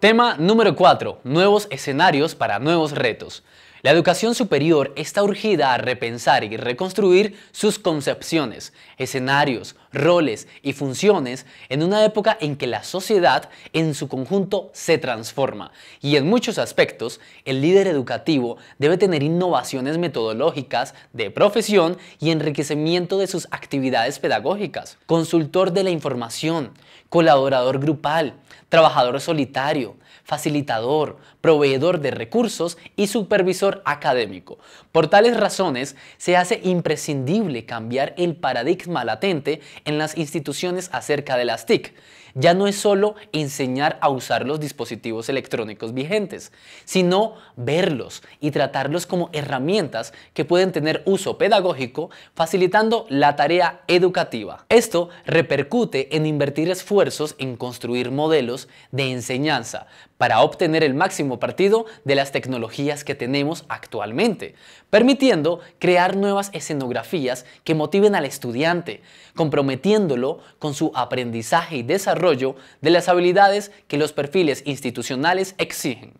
Tema número 4. Nuevos escenarios para nuevos retos. La educación superior está urgida a repensar y reconstruir sus concepciones, escenarios, roles y funciones en una época en que la sociedad en su conjunto se transforma y en muchos aspectos el líder educativo debe tener innovaciones metodológicas de profesión y enriquecimiento de sus actividades pedagógicas, consultor de la información, colaborador grupal, trabajador solitario, facilitador, proveedor de recursos y supervisor académico. Por tales razones, se hace imprescindible cambiar el paradigma latente en las instituciones acerca de las TIC ya no es solo enseñar a usar los dispositivos electrónicos vigentes, sino verlos y tratarlos como herramientas que pueden tener uso pedagógico, facilitando la tarea educativa. Esto repercute en invertir esfuerzos en construir modelos de enseñanza para obtener el máximo partido de las tecnologías que tenemos actualmente, permitiendo crear nuevas escenografías que motiven al estudiante, comprometiéndolo con su aprendizaje y desarrollo de las habilidades que los perfiles institucionales exigen.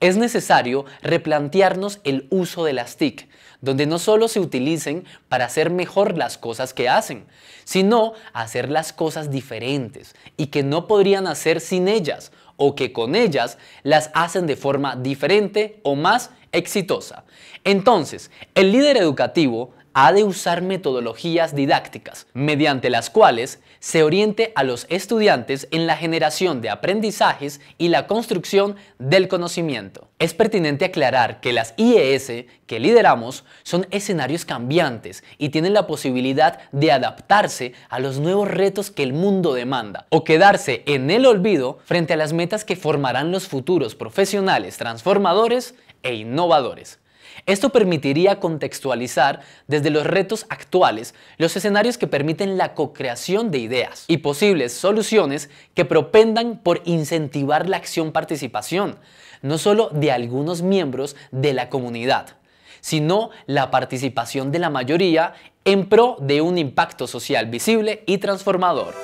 Es necesario replantearnos el uso de las TIC, donde no solo se utilicen para hacer mejor las cosas que hacen, sino hacer las cosas diferentes y que no podrían hacer sin ellas o que con ellas las hacen de forma diferente o más exitosa. Entonces, el líder educativo ha de usar metodologías didácticas, mediante las cuales se oriente a los estudiantes en la generación de aprendizajes y la construcción del conocimiento. Es pertinente aclarar que las IES que lideramos son escenarios cambiantes y tienen la posibilidad de adaptarse a los nuevos retos que el mundo demanda o quedarse en el olvido frente a las metas que formarán los futuros profesionales transformadores e innovadores. Esto permitiría contextualizar desde los retos actuales los escenarios que permiten la co-creación de ideas y posibles soluciones que propendan por incentivar la acción-participación, no solo de algunos miembros de la comunidad, sino la participación de la mayoría en pro de un impacto social visible y transformador.